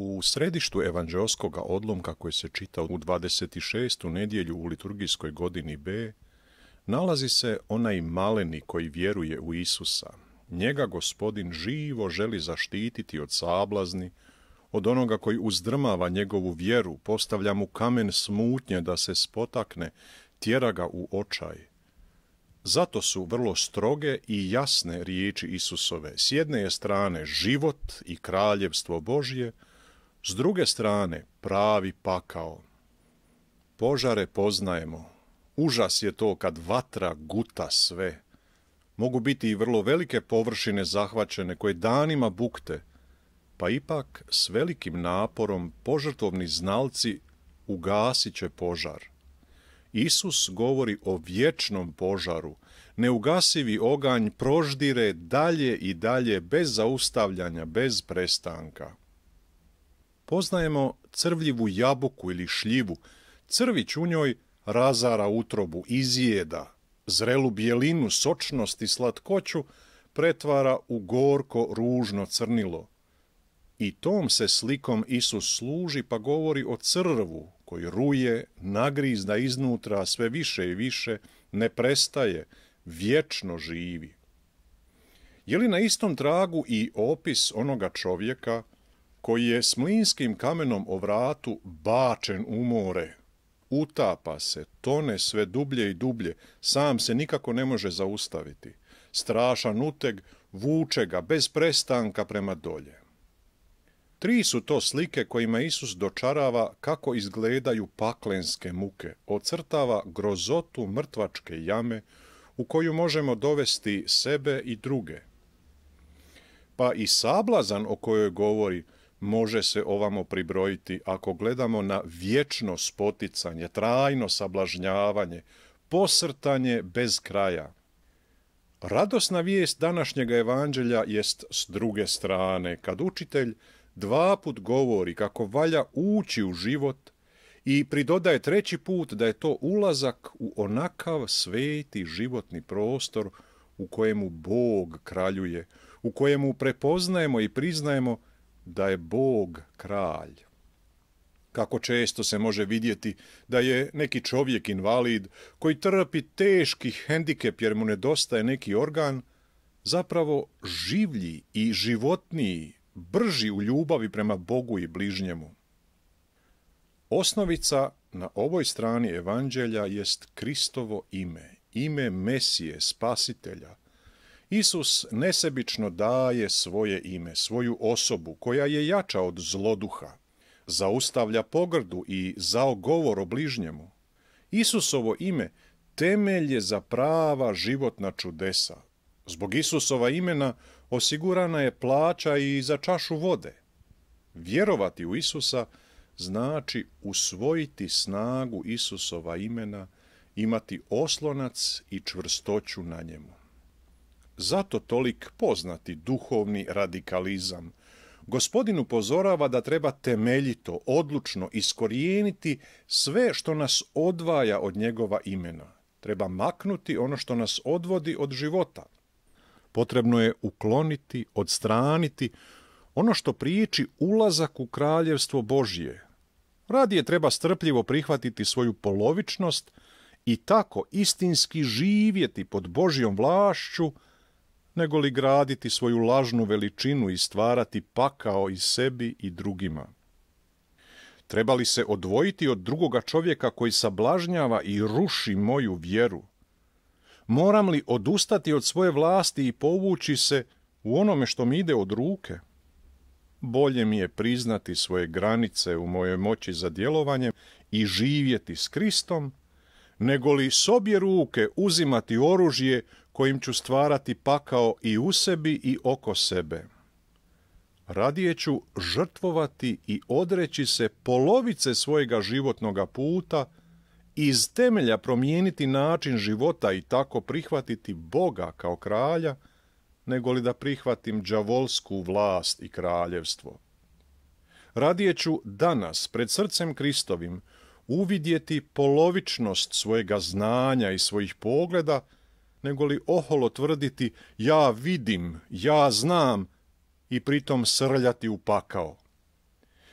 U središtu evanđelskog odlomka koji se čita u 26. nedjelju u liturgijskoj godini B, nalazi se onaj maleni koji vjeruje u Isusa. Njega gospodin živo želi zaštititi od sablazni, od onoga koji uzdrmava njegovu vjeru, postavlja mu kamen smutnje da se spotakne, tjera ga u očaj. Zato su vrlo stroge i jasne riječi Isusove. S jedne je strane život i kraljevstvo Božje, s druge strane, pravi pakao. Požare poznajemo. Užas je to kad vatra guta sve. Mogu biti i vrlo velike površine zahvaćene koje danima bukte, pa ipak s velikim naporom požrtovni znalci ugasit će požar. Isus govori o vječnom požaru. Neugasivi oganj proždire dalje i dalje bez zaustavljanja, bez prestanka poznajemo crvljivu jabuku ili šljivu. Crvić u njoj razara utrobu, izjeda, zrelu bijelinu, sočnost i slatkoću pretvara u gorko, ružno crnilo. I tom se slikom Isus služi pa govori o crvu koji ruje, nagrizda iznutra sve više i više, ne prestaje, vječno živi. Je li na istom tragu i opis onoga čovjeka koji je s mlinskim kamenom o vratu bačen u more. Utapa se, tone sve dublje i dublje, sam se nikako ne može zaustaviti. Strašan uteg vuče ga bez prestanka prema dolje. Tri su to slike kojima Isus dočarava kako izgledaju paklenske muke, ocrtava grozotu mrtvačke jame u koju možemo dovesti sebe i druge. Pa i sablazan o kojoj govori, može se ovamo pribrojiti. Ako gledamo na vječno spoticanje, trajno sablažnjavanje, posrtanje bez kraja. Radosna vijest današnjega evanđelja jest s druge strane, kad učitelj dva dvaput govori kako valja ući u život i pridodaje treći put da je to ulazak u onakav sveti životni prostor u kojemu Bog kraljuje, u kojemu prepoznajemo i priznajemo da je Bog kralj. Kako često se može vidjeti da je neki čovjek invalid koji trpi teški hendikep jer mu nedostaje neki organ, zapravo življi i životniji, brži u ljubavi prema Bogu i bližnjemu. Osnovica na ovoj strani evanđelja jest Kristovo ime, ime Mesije, spasitelja, Isus nesebično daje svoje ime, svoju osobu koja je jača od zloduha, zaustavlja pogrdu i zao govor o bližnjemu. Isusovo ime temelj je za prava životna čudesa. Zbog Isusova imena osigurana je plaća i za čašu vode. Vjerovati u Isusa znači usvojiti snagu Isusova imena, imati oslonac i čvrstoću na njemu zato tolik poznati duhovni radikalizam. Gospodin upozorava da treba temeljito, odlučno iskorijeniti sve što nas odvaja od njegova imena. Treba maknuti ono što nas odvodi od života. Potrebno je ukloniti, odstraniti ono što priči ulazak u kraljevstvo Božje. Radije treba strpljivo prihvatiti svoju polovičnost i tako istinski živjeti pod Božjom vlašću nego li graditi svoju lažnu veličinu i stvarati pakao i sebi i drugima. Treba li se odvojiti od drugoga čovjeka koji sablažnjava i ruši moju vjeru? Moram li odustati od svoje vlasti i povući se u onome što mi ide od ruke? Bolje mi je priznati svoje granice u mojoj moći za djelovanje i živjeti s Kristom, nego li s obje ruke uzimati oružje kojim ću stvarati pakao i u sebi i oko sebe. Radije ću žrtvovati i odreći se polovice svojega životnoga puta, iz temelja promijeniti način života i tako prihvatiti Boga kao kralja, nego li da prihvatim đavolsku vlast i kraljevstvo. Radije ću danas pred srcem Kristovim uvidjeti polovičnost svojega znanja i svojih pogleda, nego li oholo tvrditi ja vidim, ja znam i pritom srljati u pakao.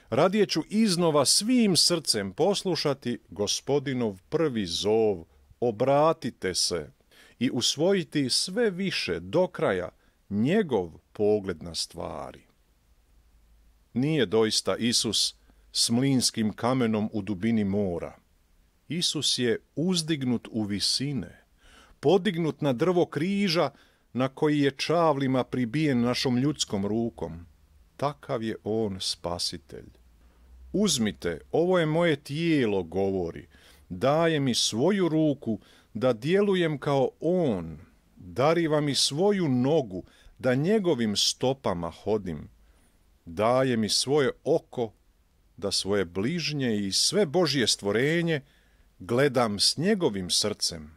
Radije ću iznova svim srcem poslušati gospodinov prvi zov, obratite se i usvojiti sve više do kraja njegov pogled na stvari. Nije doista Isus s mlinskim kamenom u dubini mora. Isus je uzdignut u visine podignut na drvo križa na koji je čavlima pribijen našom ljudskom rukom. Takav je on spasitelj. Uzmite, ovo je moje tijelo, govori, daje mi svoju ruku da djelujem kao on, dariva mi svoju nogu da njegovim stopama hodim, daje mi svoje oko da svoje bližnje i sve Božje stvorenje gledam s njegovim srcem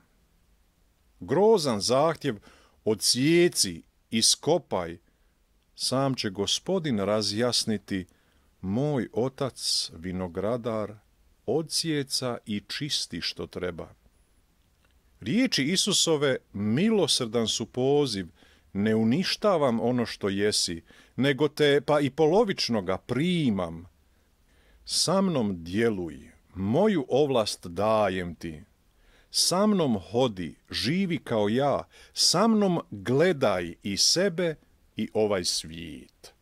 grozan zahtjev odsjeci, iskopaj, sam će gospodin razjasniti, moj otac, vinogradar, odsjeca i čisti što treba. Riječi Isusove milosrdan su poziv, ne uništavam ono što jesi, nego te pa i polovično ga primam. Sa mnom djeluj, moju ovlast dajem ti, sa mnom hodi, živi kao ja, sa mnom gledaj i sebe i ovaj svijet.